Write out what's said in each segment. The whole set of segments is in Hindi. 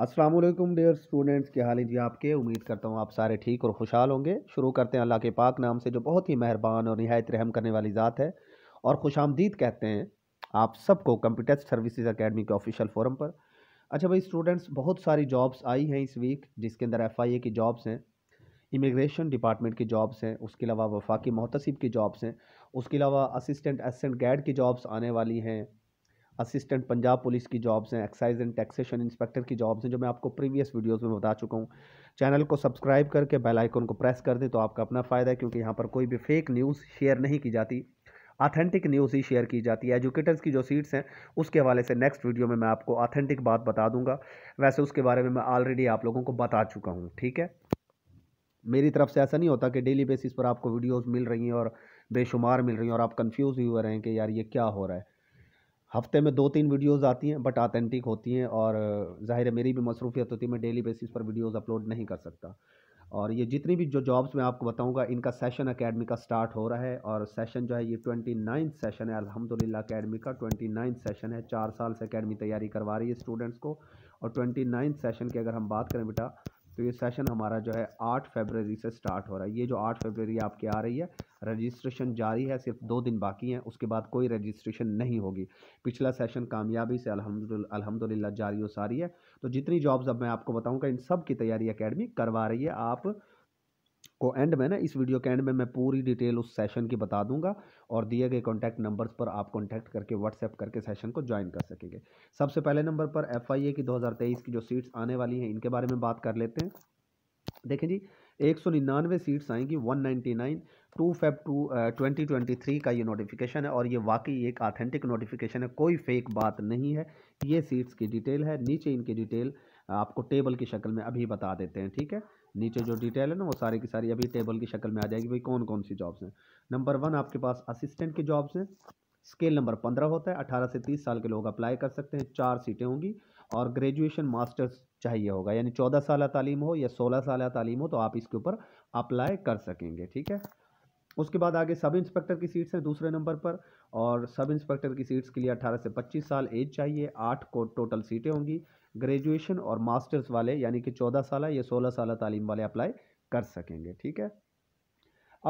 अस्सलाम वालेकुम डियर स्टूडेंट्स के हाल ही जी आपके उम्मीद करता हूँ आप सारे ठीक और खुशहाल होंगे शुरू करते हैं अल्लाह के पाक नाम से जो बहुत ही मेहरबान और नहायत रहम करने वाली ज़ात है और खुश आमदीद कहते हैं आप सबको कंप्यूटर सर्विसेज अकेडमी के ऑफिशियल फोरम पर अच्छा भाई स्टूडेंट्स बहुत सारी जॉब्स आई हैं इस वीक जिसके अंदर एफ़ आई ए की जॉब्स हैं इमिग्रेशन डिपार्टमेंट की जॉब्स हैं उसके अलावा वफाकी महतसिब की जॉब्स हैं उसके अलावा असिस्टेंट असिस्टेंट गैड की जॉब्स आने वाली हैं असिस्टेंट पंजाब पुलिस की जॉब्स हैं एक्साइज एंड टैक्सेशन इंस्पेक्टर की जॉब्स हैं जो मैं आपको प्रीवियस वीडियोस में बता चुका हूँ चैनल को सब्सक्राइब करके बेल आइकन को प्रेस कर दें तो आपका अपना फ़ायदा है क्योंकि यहाँ पर कोई भी फेक न्यूज़ शेयर नहीं की जाती ऑथेंटिक न्यूज़ ही शेयर की जाती है एजुकेटर्स की जो सीट्स हैं उसके हवाले से नेक्स्ट वीडियो में मैं आपको ऑथेंटिक बात बता दूंगा वैसे उसके बारे में मैं ऑलरेडी आप लोगों को बता चुका हूँ ठीक है मेरी तरफ से ऐसा नहीं होता कि डेली बेसिस पर आपको वीडियोस मिल रही हैं और बेशुमार मिल रही हैं और आप कंफ्यूज हुए रहे हैं कि यार ये क्या हो रहा है हफ्ते में दो तीन वीडियोस आती हैं बट आथेंटिक होती हैं और ज़ाहिर है मेरी भी मसरूफियत होती है मैं डेली बेसिस पर वीडियोस अपलोड नहीं कर सकता और ये जितनी भी जो जॉब्स मैं आपको बताऊंगा इनका सेशन अकेडमी का स्टार्ट हो रहा है और सेशन जो है ये ट्वेंटी नाइन्थ सेशन है अलहमदिल्ला अकेडमी का ट्वेंटी नाइन्थ सेशन है चार साल से अकेडमी तैयारी करवा रही है स्टूडेंट्स को और ट्वेंटी नाइन्थ सेशन की अगर हम बात करें बेटा तो ये सेशन हमारा जो है आठ फरवरी से स्टार्ट हो रहा है ये जो आठ फरवरी आपकी आ रही है रजिस्ट्रेशन जारी है सिर्फ दो दिन बाकी हैं उसके बाद कोई रजिस्ट्रेशन नहीं होगी पिछला सेशन कामयाबी से अलहमदिल्ला जारी और सारी है तो जितनी जॉब्स अब मैं आपको बताऊंगा इन सब की तैयारी अकेडमी करवा रही है आप को एंड में ना इस वीडियो के एंड में मैं पूरी डिटेल उस सेशन की बता दूंगा और दिए गए कॉन्टैक्ट नंबर्स पर आप कॉन्टैक्ट करके व्हाट्सएप करके सेशन को ज्वाइन कर सकेंगे सबसे पहले नंबर पर एफ आई ए की दो की जो सीट्स आने वाली हैं इनके बारे में बात कर लेते हैं देखें जी एक सौ निन्यानवे सीट्स आएंगी one nine two Feb two twenty twenty three का ये नोटिफिकेशन है और ये वाकई एक ऑथेंटिक नोटिफिकेशन है कोई फेक बात नहीं है ये सीट्स की डिटेल है नीचे इनकी डिटेल आपको टेबल की शक्ल में अभी बता देते हैं ठीक है नीचे जो डिटेल है ना वो सारी की सारी अभी टेबल की शक्ल में आ जाएगी भाई कौन कौन सी जॉब्स हैं नंबर वन आपके पास असिस्टेंट की जॉब्स हैं स्केल नंबर पंद्रह होता है अठारह से तीस साल के लोग अप्लाई कर सकते हैं चार सीटें होंगी और ग्रेजुएशन मास्टर्स चाहिए होगा यानी चौदह साल तालीम हो या सोलह साल तालीम हो तो आप इसके ऊपर अप्लाई कर सकेंगे ठीक है उसके बाद आगे सब इंस्पेक्टर की सीट्स हैं दूसरे नंबर पर और सब इंस्पेक्टर की सीट्स के लिए 18 से 25 साल एज चाहिए आठ को टोटल सीटें होंगी ग्रेजुएशन और मास्टर्स वाले यानी कि 14 साल या 16 साल तालीम वाले अप्लाई कर सकेंगे ठीक है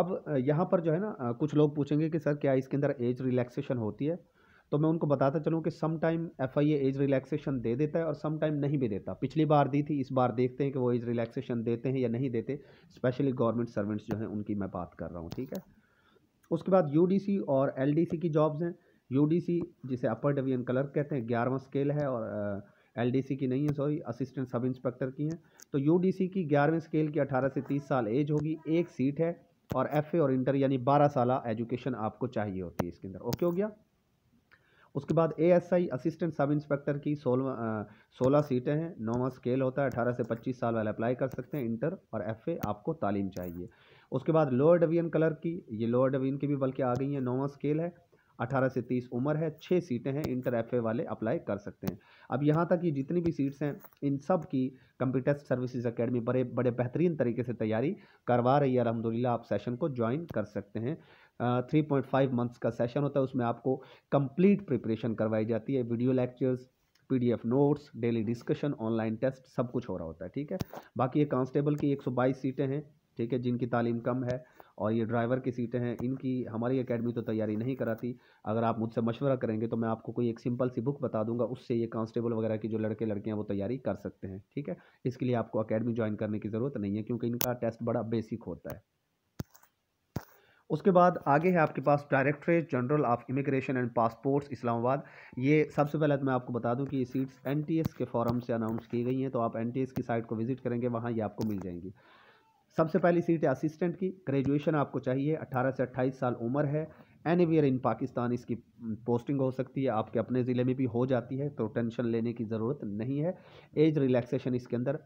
अब यहाँ पर जो है ना कुछ लोग पूछेंगे कि सर क्या इसके अंदर एज रिलैक्सेशन होती है तो मैं उनको बताता चलूँ कि some time F I age relaxation दे देता है और सम टाइम नहीं भी देता पिछली बार दी थी इस बार देखते हैं कि वो एज रिलैक्सेशन देते हैं या नहीं देते स्पेशली गवर्नमेंट सर्वेंट्स जो हैं उनकी मैं बात कर रहा हूँ ठीक है उसके बाद यू और एल की जॉब्स हैं यू जिसे अपर डिवीजन क्लर्क कहते हैं ग्यारहवा स्केल है और एल की नहीं है सॉरी असिस्टेंट सब इंस्पेक्टर की हैं तो यू की ग्यारहवें स्केल की अठारह से तीस साल एज होगी एक सीट है और एफ और इंटर यानी बारह साल एजुकेशन आपको चाहिए होती है इसके अंदर ओके हो गया उसके बाद एएसआई असिस्टेंट सब इंस्पेक्टर की सोलह सोलह सीटें हैं नौवा स्केल होता है अठारह से पच्चीस साल वाले अप्लाई कर सकते हैं इंटर और एफए आपको तालीम चाहिए उसके बाद लोअर डिवीजन कलर की ये लोअर डिवीजन की भी बल्कि आ गई है नौवा स्केल है 18 से 30 उम्र है छः सीटें हैं इंटर एफ वाले अप्लाई कर सकते हैं अब यहाँ तक ये जितनी भी सीट्स हैं इन सब की कंप्यूटर सर्विसेज अकेडमी बड़े बड़े बेहतरीन तरीके से तैयारी करवा रही है अलहमदिल्ला आप सेशन को ज्वाइन कर सकते हैं थ्री पॉइंट फाइव मंथ्स का सेशन होता है उसमें आपको कंप्लीट प्रिपरेशन करवाई जाती है video lectures P notes daily discussion online test सब कुछ हो रहा होता है ठीक है बाकी ये कांस्टेबल की एक सीटें हैं ठीक है जिनकी तालीम कम है और ये ड्राइवर की सीटें हैं इनकी हमारी अकेडमी तो तैयारी नहीं कराती अगर आप मुझसे मशवरा करेंगे तो मैं आपको कोई एक सिंपल सी बुक बता दूंगा उससे ये कांस्टेबल वगैरह की जो लड़के लड़कियां वो तैयारी कर सकते हैं ठीक है इसके लिए आपको अकेडमी ज्वाइन करने की ज़रूरत नहीं है क्योंकि इनका टेस्ट बड़ा बेसिक होता है उसके बाद आगे है आपके पास directorate general of immigration and passports Islamabad ये सबसे पहले तो मैं आपको बता दूं कि ये सीट्स एन के फॉरम से अनाउंस की गई हैं तो आप एन की साइट को विजिट करेंगे वहाँ ये आपको मिल जाएंगी सबसे पहली सीट है असिस्टेंट की ग्रेजुएशन आपको चाहिए 18 से 28 साल उम्र है एनी वियर इन पाकिस्तान इसकी पोस्टिंग हो सकती है आपके अपने ज़िले में भी हो जाती है तो टेंशन लेने की ज़रूरत नहीं है एज रिलैक्सेशन इसके अंदर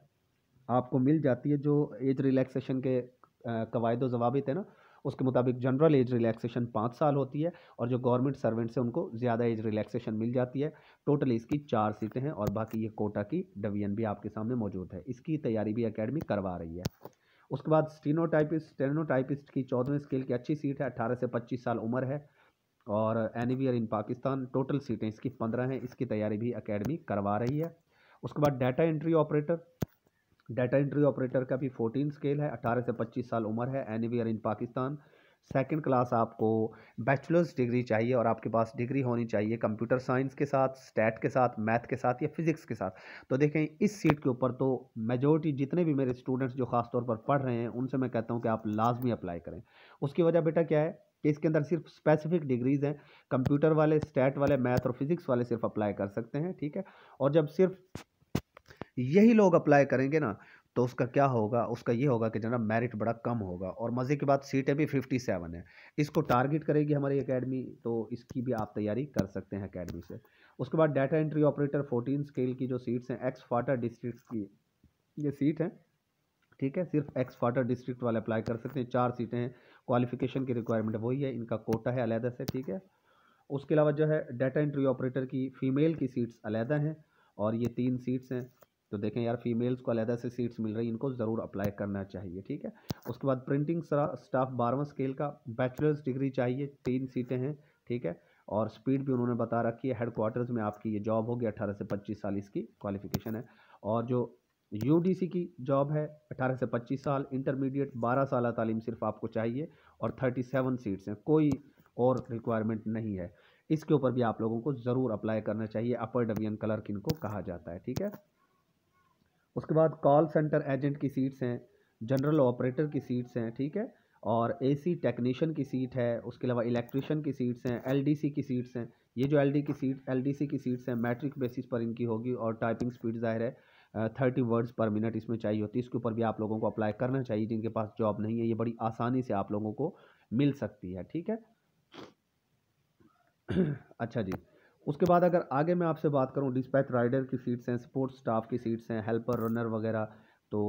आपको मिल जाती है जो एज रिलैक्सेशन के कवायद जवाबित है ना उसके मुताबिक जनरल एज रिलैक्सेशन पाँच साल होती है और जो गवर्नमेंट सर्वेंट्स हैं उनको ज़्यादा एज रिलैक्सेशन मिल जाती है टोटल इसकी चार सीटें हैं और बाकी ये कोटा की डिवीजन भी आपके सामने मौजूद है इसकी तैयारी भी अकेडमी करवा रही है उसके बाद स्टीनोटाइपिस्ट स्टेनोटाइपिस्ट की चौदहवें स्केल की अच्छी सीट है अट्ठारह से पच्चीस साल उम्र है और एनीवियर इन पाकिस्तान टोटल सीटें इसकी पंद्रह हैं इसकी तैयारी भी अकेडमी करवा रही है उसके बाद data entry operator data entry operator का भी फोर्टीन स्केल है अट्ठारह से पच्चीस साल उम्र है anywhere in Pakistan second class आपको बैचलर्स डिग्री चाहिए और आपके पास डिग्री होनी चाहिए कंप्यूटर साइंस के साथ स्टैट के साथ मैथ के साथ या फिज़िक्स के साथ तो देखें इस सीट के ऊपर तो मेजोरिटी जितने भी मेरे स्टूडेंट्स जो खास तौर पर पढ़ रहे हैं उनसे मैं कहता हूँ कि आप लाजमी अप्लाई करें उसकी वजह बेटा क्या है कि इसके अंदर सिर्फ स्पेसिफिक डिग्रीज़ हैं कंप्यूटर वाले स्टैट वाले मैथ और फिज़िक्स वाले सिर्फ अप्लाई कर सकते हैं ठीक है और जब सिर्फ यही लोग अप्लाई करेंगे ना तो उसका क्या होगा उसका ये होगा कि जनाब मेरिट बड़ा कम होगा और मज़े की बात सीटें भी फिफ्टी सेवन है इसको टारगेट करेगी हमारी अकेडमी तो इसकी भी आप तैयारी कर सकते हैं अकेडमी से उसके बाद data entry operator fourteen scale की जो सीट्स हैं एक्स फाटा डिस्ट्रिक्ट की ये सीट है ठीक है सिर्फ एक्स फाटा डिस्ट्रिक्ट वाले अप्लाई कर सकते हैं चार सीटें हैं क्वालिफिकेशन की रिक्वायरमेंट वही है इनका कोटा है अलहदा से ठीक है उसके अलावा जो है डाटा एंट्री ऑपरेटर की फ़ीमेल की सीट्स अलहदा हैं और ये तीन सीट्स हैं तो देखें यार फीमेल्स को अलहदा से सीट्स मिल रही इनको ज़रूर अप्लाई करना चाहिए ठीक है उसके बाद प्रिंटिंग स्टाफ बारहवा स्केल का बैचलर्स डिग्री चाहिए तीन सीटें हैं ठीक है और स्पीड भी उन्होंने बता रखी है हेड क्वार्टर्स में आपकी ये जॉब होगी अट्ठारह से पच्चीस साल इसकी क्वालिफिकेशन है और जो यू की जॉब है अट्ठारह से पच्चीस साल इंटरमीडिएट बारह साल तालीम सिर्फ आपको चाहिए और थर्टी सेवन सीट्स हैं कोई और रिक्वायरमेंट नहीं है इसके ऊपर भी आप लोगों को ज़रूर अप्लाई करना चाहिए अपर डबियन कलर को कहा जाता है ठीक है उसके बाद कॉल सेंटर एजेंट की सीट्स हैं जनरल ऑपरेटर की सीट्स हैं ठीक है और एसी टेक्नीशियन की सीट है उसके अलावा इलेक्ट्रिशियन की सीट्स हैं एलडीसी की सीट्स हैं ये जो एलडी की सीट एलडीसी की सीट्स हैं मैट्रिक बेसिस पर इनकी होगी और टाइपिंग स्पीड ज़ाहिर है थर्टी वर्ड्स पर मिनट इसमें चाहिए होती है इसके ऊपर भी आप लोगों को अप्लाई करना चाहिए जिनके पास जॉब नहीं है ये बड़ी आसानी से आप लोगों को मिल सकती है ठीक है अच्छा जी उसके बाद अगर आगे मैं आपसे बात करूँ डिस्पैच राइडर की सीट्स हैं स्पोर्ट्स स्टाफ की सीट्स हैं हेल्पर रनर वगैरह तो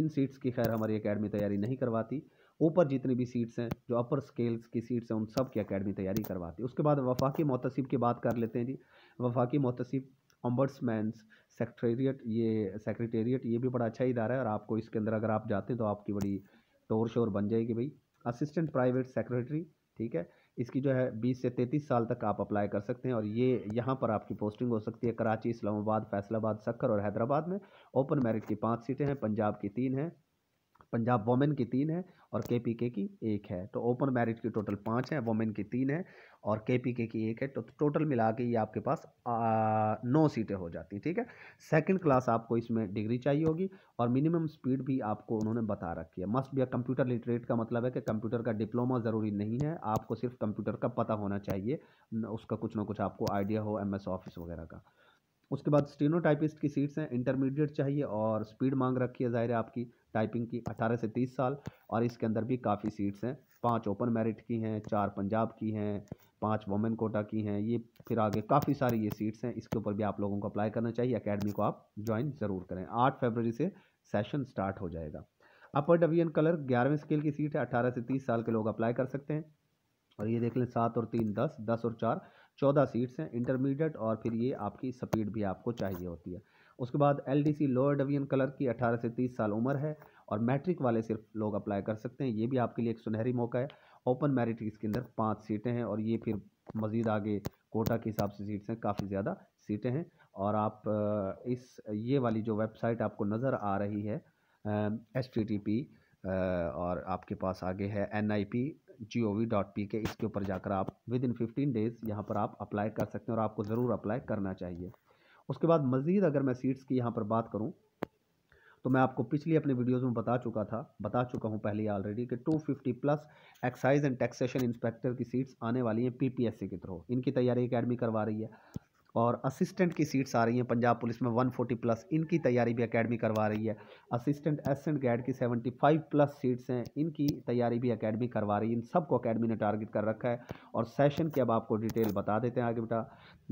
इन सीट्स की खैर हमारी अकेडमी तैयारी नहीं करवाती ऊपर जितनी भी सीट्स हैं जो अपर स्केल्स की सीट्स हैं उन सब की अकेडमी तैयारी करवाती है उसके बाद वफाकी मोतसिब की बात कर लेते हैं जी वफाकी मतसिब ऑम्बर्समैन सेक्रेटेरिएट ये सेक्रेटेरिएट ये भी बड़ा अच्छा इदारा है और आपको इसके अंदर अगर आप जाते हैं तो आपकी बड़ी टोर शोर बन जाएगी भाई असिस्टेंट प्राइवेट सेक्रेटरी ठीक है इसकी जो है बीस से तैंतीस साल तक आप अप्लाई कर सकते हैं और ये यहाँ पर आपकी पोस्टिंग हो सकती है कराची इस्लामाबाद फैसलाबाद सक्कर और हैदराबाद में ओपन मेरिट की पाँच सीटें हैं पंजाब की तीन हैं पंजाब वोमेन की तीन है और के पी के की एक है तो ओपन मैरिट की टोटल पाँच है वोमेन की तीन है और के पी के की एक है तो टोटल मिला के ये आपके पास नौ सीटें हो जाती ठीक है सेकंड क्लास आपको इसमें डिग्री चाहिए होगी और मिनिमम स्पीड भी आपको उन्होंने बता रखी है मस्ट बी कंप्यूटर लिटरेट का मतलब है कि कंप्यूटर का डिप्लोमा ज़रूरी नहीं है आपको सिर्फ कंप्यूटर का पता होना चाहिए उसका कुछ ना कुछ आपको आइडिया हो एम ऑफिस वगैरह का उसके बाद टाइपिस्ट की सीट्स हैं इंटरमीडिएट चाहिए और स्पीड मांग रखी है ज़ाहिर है आपकी टाइपिंग की 18 से 30 साल और इसके अंदर भी काफ़ी सीट्स हैं पांच ओपन मेरिट की हैं चार पंजाब की हैं पांच वोमेन कोटा की हैं ये फिर आगे काफ़ी सारी ये सीट्स हैं इसके ऊपर भी आप लोगों को अप्लाई करना चाहिए अकेडमी को आप ज्वाइन ज़रूर करें आठ फरवरी से सेशन स्टार्ट हो जाएगा अपर डविजन कलर ग्यारहवें स्केल की सीट है अठारह से तीस साल के लोग अप्लाई कर सकते हैं और ये देख लें सात और तीन दस दस और चार चौदह सीट्स हैं इंटरमीडिएट और फिर ये आपकी स्पीड भी आपको चाहिए होती है उसके बाद एल लोअर डिवीजन कलर की अठारह से तीस साल उम्र है और मैट्रिक वाले सिर्फ लोग अप्लाई कर सकते हैं ये भी आपके लिए एक सुनहरी मौका है ओपन मेरिट इसके अंदर पाँच सीटें हैं और ये फिर मज़ीद आगे कोटा के हिसाब से सीट्स हैं काफ़ी ज़्यादा सीटें हैं और आप इस ये वाली जो वेबसाइट आपको नज़र आ रही है एच टी टी पी और आपके पास आगे है N I P G O V dot P K इसके ऊपर जाकर आप विद इन फिफ्टीन डेज़ यहाँ पर आप अप्लाई कर सकते हैं और आपको ज़रूर अप्लाई करना चाहिए उसके बाद मज़ीद अगर मैं सीट्स की यहाँ पर बात करूँ तो मैं आपको पिछली अपने वीडियोस में बता चुका था बता चुका हूँ पहले ऑलरेडी कि 250 plus excise and taxation inspector की सीट्स आने वाली हैं पीपीएससी के थ्रू इनकी तैयारी अकेडमी करवा रही है और असिस्टेंट की सीट्स आ रही हैं पंजाब पुलिस में 140 प्लस इनकी तैयारी भी अकेडमी करवा रही है असिस्टेंट एसेंट गैड की 75 प्लस सीट्स हैं इनकी तैयारी भी अकेडमी करवा रही है इन सबको अकेडमी ने टारगेट कर रखा है और सेशन की अब आपको डिटेल बता देते हैं आगे बेटा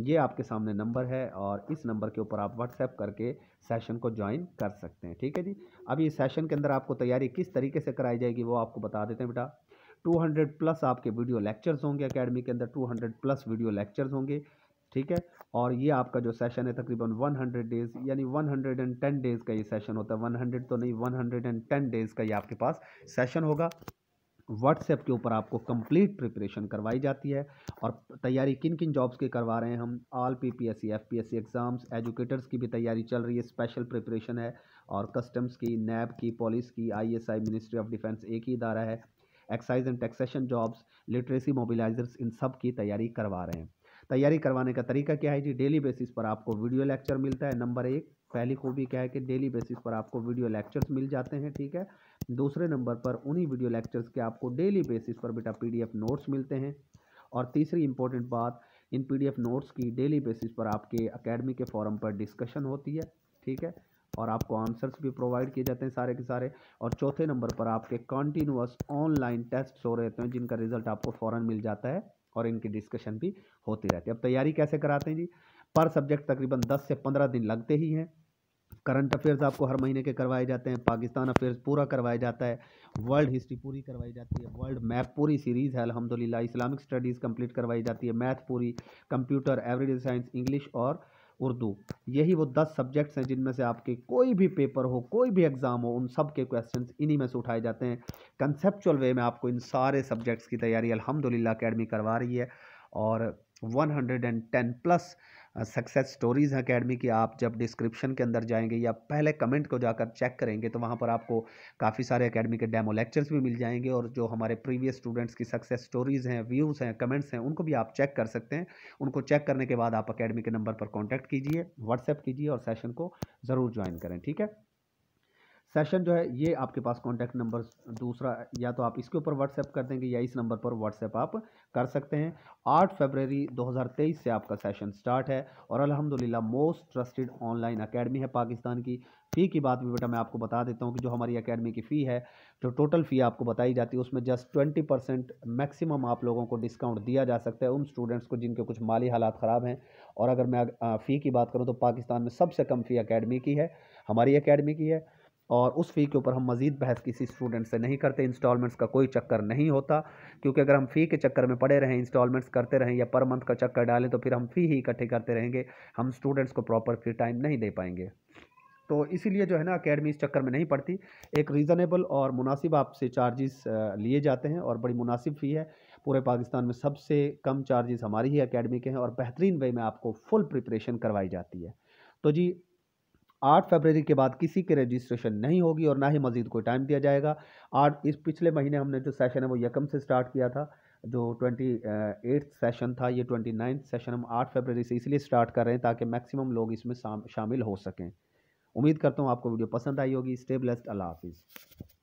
ये आपके सामने नंबर है और इस नंबर के ऊपर आप व्हाट्सएप करके सेशन को ज्वाइन कर सकते हैं ठीक है जी अब ये सेशन के अंदर आपको तैयारी किस तरीके से कराई जाएगी वो आपको बता देते हैं बेटा 200 प्लस आपके वीडियो लेक्चर्स होंगे एकेडमी के अंदर 200 प्लस वीडियो लेक्चर्स होंगे ठीक है और ये आपका जो सेशन है तकरीबन 100 डेज़ यानी 110 डेज़ का ये सेशन होता है 100 तो नहीं 110 डेज़ का ये आपके पास सेशन होगा व्हाट्सएप के ऊपर आपको कंप्लीट प्रिपरेशन करवाई जाती है और तैयारी किन किन जॉब्स की करवा रहे हैं हम all PPSC FPSC exams educators की भी तैयारी चल रही है स्पेशल प्रिपरेशन है और कस्टम्स की नैब की पुलिस की आईएसआई मिनिस्ट्री ऑफ डिफेंस एक ही इदारा है excise and taxation jobs literacy mobilisers इन सब की तैयारी करवा रहे हैं तैयारी करवाने का तरीका क्या है जी डेली बेसिस पर आपको वीडियो लेक्चर मिलता है नंबर एक पहली खूबी क्या है कि डेली बेसिस पर आपको वीडियो लेक्चर्स मिल जाते हैं ठीक है दूसरे नंबर पर उन्हीं वीडियो लेक्चर्स के आपको डेली बेसिस पर बेटा पी नोट्स मिलते हैं और तीसरी इंपॉर्टेंट बात इन पी नोट्स की डेली बेसिस पर आपके अकेडमी के फॉरम पर डिस्कशन होती है ठीक है और आपको आंसर्स भी प्रोवाइड किए जाते हैं सारे के सारे और चौथे नंबर पर आपके कंटिन्यूस ऑनलाइन टेस्ट हो रहे हैं जिनका रिजल्ट आपको फ़ौरन मिल जाता है और इनकी डिस्कशन भी होती रहती है अब तैयारी कैसे कराते हैं जी पर सब्जेक्ट तकरीबन दस से पंद्रह दिन लगते ही हैं करंट अफेयर्स आपको हर महीने के करवाए जाते हैं पाकिस्तान अफेयर्स पूरा करवाया जाता है वर्ल्ड हिस्ट्री पूरी करवाई जाती है वर्ल्ड मैप पूरी सीरीज़ है अलहमदिल्ला इस्लामिक स्टडीज़ कंप्लीट करवाई जाती है मैथ पूरी कंप्यूटर एवरीडे साइंस इंग्लिश और उर्दू यही वो दस सब्जेक्ट्स हैं जिनमें से आपके कोई भी पेपर हो कोई भी एग्ज़ाम हो उन सब के क्वेश्चन इन्हीं में से उठाए जाते हैं कंसेप्चुअल वे में आपको इन सारे सब्जेक्ट्स की तैयारी अलहमदिल्ला अकेडमी करवा रही है और 110 प्लस सक्सेस स्टोरीज़ अकेडमी की आप जब डिस्क्रिप्शन के अंदर जाएंगे या पहले कमेंट को जाकर चेक करेंगे तो वहाँ पर आपको काफ़ी सारे अकेडमी के डेमो लेक्चर्स भी मिल जाएंगे और जो हमारे प्रीवियस स्टूडेंट्स की सक्सेस स्टोरीज़ हैं व्यूज़ हैं कमेंट्स हैं उनको भी आप चेक कर सकते हैं उनको चेक करने के बाद आप अकेडमी के नंबर पर कॉन्टैक्ट कीजिए व्हाट्सएप कीजिए और सेशन को ज़रूर ज्वाइन करें ठीक है सेशन जो है ये आपके पास कॉन्टैक्ट नंबर दूसरा या तो आप इसके ऊपर व्हाट्सएप कर देंगे या इस नंबर पर व्हाट्सएप आप कर सकते हैं आठ फरवरी 2023 से आपका सेशन स्टार्ट है और अल्हम्दुलिल्लाह मोस्ट ट्रस्टेड ऑनलाइन एकेडमी है पाकिस्तान की फ़ी की बात भी बेटा मैं आपको बता देता हूँ कि जो हमारी अकेडमी की फ़ी है जो टोटल फ़ी आपको बताई जाती है उसमें जस्ट ट्वेंटी परसेंट मैक्सिमम आप लोगों को डिस्काउंट दिया जा सकता है उन स्टूडेंट्स को जिनके कुछ माली हालात ख़राब हैं और अगर मैं फ़ी की बात करूँ तो पाकिस्तान में सबसे कम फ़ी अकेडमी की है हमारी अकेडमी की है और उस फ़ी के ऊपर हम मज़ीद बहस किसी स्टूडेंट से नहीं करते इंस्टॉलमेंट्स का कोई चक्कर नहीं होता क्योंकि अगर हम फ़ी के चक्कर में पड़े रहें इंस्टॉलमेंट्स करते रहें या पर मंथ का चक्कर डालें तो फिर हम फ़ी ही इकट्ठे करते रहेंगे हम स्टूडेंट्स को प्रॉपर फ्री टाइम नहीं दे पाएंगे तो इसीलिए जो है ना अकेडमी इस चक्कर में नहीं पड़ती एक रीज़नेबल और मुनासिब आपसे चार्जेस लिए जाते हैं और बड़ी मुनासिब फ़ी है पूरे पाकिस्तान में सबसे कम चार्जेस हमारी ही अकेडमी के हैं और बेहतरीन वे में आपको फुल प्रिपरेशन करवाई जाती है तो जी आठ फरवरी के बाद किसी के रजिस्ट्रेशन नहीं होगी और ना ही मजीद कोई टाइम दिया जाएगा आठ इस पिछले महीने हमने जो सेशन है वो यकम से स्टार्ट किया था जो ट्वेंटी एट्थ सेशन था ये ट्वेंटी नाइन्थ सेशन हम आठ फरवरी से इसलिए स्टार्ट कर रहे हैं ताकि मैक्सिमम लोग इसमें शामिल हो सकें उम्मीद करता हूँ आपको वीडियो पसंद आई होगी स्टेबलेस्ट अल्लाह हाफिज़